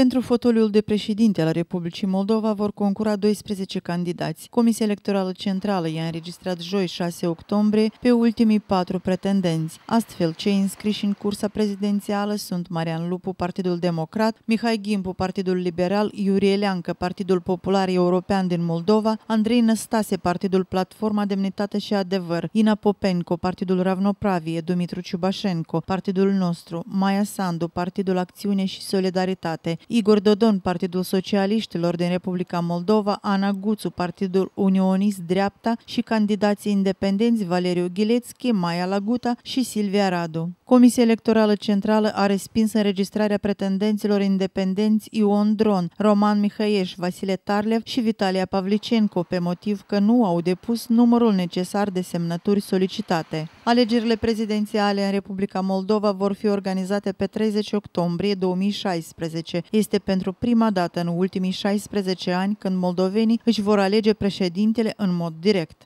Pentru fotoliul de președinte al Republicii Moldova vor concura 12 candidați. Comisia Electorală Centrală i-a înregistrat joi 6 octombrie pe ultimii patru pretendenți. Astfel, cei înscriși în cursa prezidențială sunt Marian Lupu, Partidul Democrat, Mihai Gimpu, Partidul Liberal, Iurie Leancă, Partidul Popular European din Moldova, Andrei Năstase, Partidul Platforma Demnitate și Adevăr, Ina Popenco, Partidul Ravnopravie, Dumitru Ciubașenco, Partidul Nostru, Maia Sandu, Partidul Acțiune și Solidaritate, Igor Dodon, Partidul Socialiștilor din Republica Moldova, Ana Guțu, Partidul Unionist Dreapta și candidații independenți Valeriu Ghilețchi, Maia Laguta și Silvia Radu. Comisia Electorală Centrală a respins înregistrarea pretendenților independenți Ion Dron, Roman Mihăieș, Vasile Tarlev și Vitalia Pavlicenco pe motiv că nu au depus numărul necesar de semnături solicitate. Alegerile prezidențiale în Republica Moldova vor fi organizate pe 30 octombrie 2016. Este pentru prima dată în ultimii 16 ani când moldovenii își vor alege președintele în mod direct.